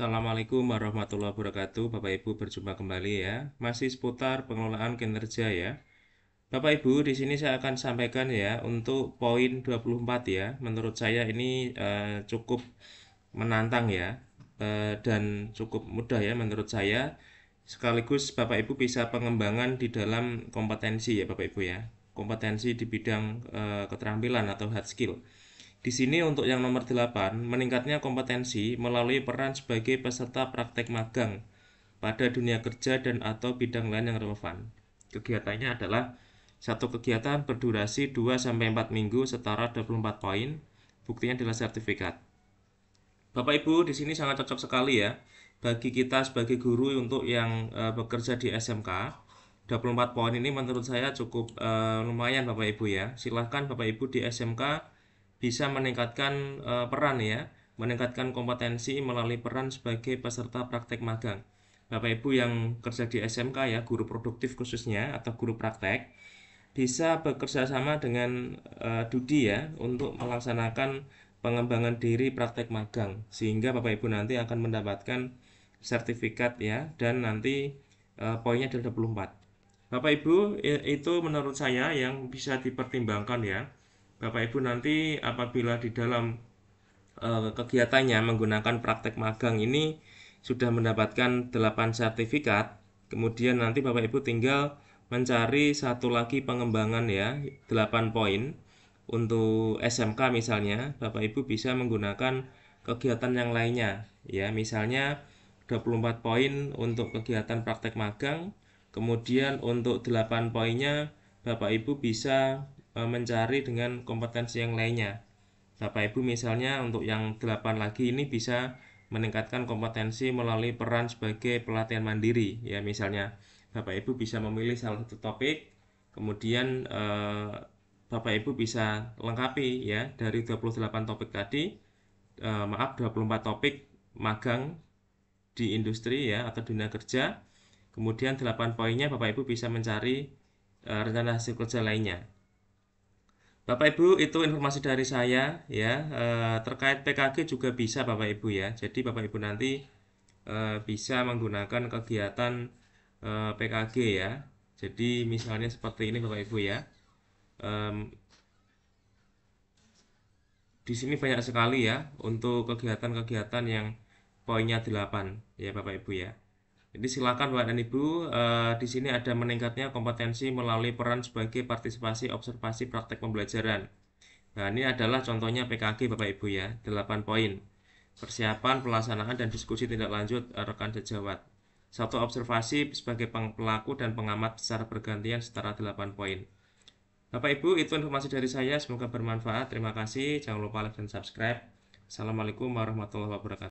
Assalamualaikum warahmatullahi wabarakatuh Bapak Ibu berjumpa kembali ya Masih seputar pengelolaan kinerja ya Bapak Ibu di sini saya akan sampaikan ya Untuk poin 24 ya Menurut saya ini eh, cukup menantang ya eh, Dan cukup mudah ya menurut saya Sekaligus Bapak Ibu bisa pengembangan di dalam kompetensi ya Bapak Ibu ya Kompetensi di bidang eh, keterampilan atau hard skill di sini untuk yang nomor 8, meningkatnya kompetensi melalui peran sebagai peserta praktek magang pada dunia kerja dan atau bidang lain yang relevan. Kegiatannya adalah satu kegiatan berdurasi 2-4 minggu setara 24 poin, buktinya adalah sertifikat. Bapak Ibu, di sini sangat cocok sekali ya bagi kita sebagai guru untuk yang e, bekerja di SMK. 24 poin ini menurut saya cukup e, lumayan Bapak Ibu ya. Silahkan Bapak Ibu di SMK bisa meningkatkan uh, peran ya, meningkatkan kompetensi melalui peran sebagai peserta praktek magang. Bapak Ibu yang kerja di SMK ya, guru produktif khususnya atau guru praktek bisa bekerja sama dengan uh, Dudi ya untuk melaksanakan pengembangan diri praktek magang sehingga Bapak Ibu nanti akan mendapatkan sertifikat ya dan nanti uh, poinnya adalah 24. Bapak Ibu itu menurut saya yang bisa dipertimbangkan ya Bapak Ibu nanti apabila di dalam e, kegiatannya menggunakan praktek magang ini sudah mendapatkan 8 sertifikat, kemudian nanti Bapak Ibu tinggal mencari satu lagi pengembangan ya, 8 poin untuk SMK misalnya, Bapak Ibu bisa menggunakan kegiatan yang lainnya ya, misalnya 24 poin untuk kegiatan praktek magang, kemudian untuk 8 poinnya Bapak Ibu bisa e, mencari dengan kompetensi yang lainnya. Bapak Ibu misalnya untuk yang 8 lagi ini bisa meningkatkan kompetensi melalui peran sebagai pelatihan mandiri ya misalnya Bapak Ibu bisa memilih salah satu topik kemudian eh, Bapak Ibu bisa lengkapi ya dari 28 topik tadi eh, maaf 24 topik magang di industri ya atau dunia kerja kemudian 8 poinnya Bapak Ibu bisa mencari eh, rencana hasil kerja lainnya Bapak Ibu, itu informasi dari saya ya. Eh, terkait PKG juga bisa Bapak Ibu ya. Jadi Bapak Ibu nanti eh, bisa menggunakan kegiatan eh, PKG ya. Jadi misalnya seperti ini Bapak Ibu ya. di sini banyak sekali ya untuk kegiatan-kegiatan yang poinnya 8 ya Bapak Ibu ya. Jadi silakan Bapak dan Ibu, eh, di sini ada meningkatnya kompetensi melalui peran sebagai partisipasi observasi praktek pembelajaran. Nah, ini adalah contohnya PKG Bapak Ibu ya, 8 poin. Persiapan, pelaksanaan, dan diskusi tindak lanjut eh, rekan sejawat. Satu observasi sebagai pelaku dan pengamat secara bergantian setara 8 poin. Bapak Ibu, itu informasi dari saya. Semoga bermanfaat. Terima kasih. Jangan lupa like dan subscribe. Assalamualaikum warahmatullahi wabarakatuh.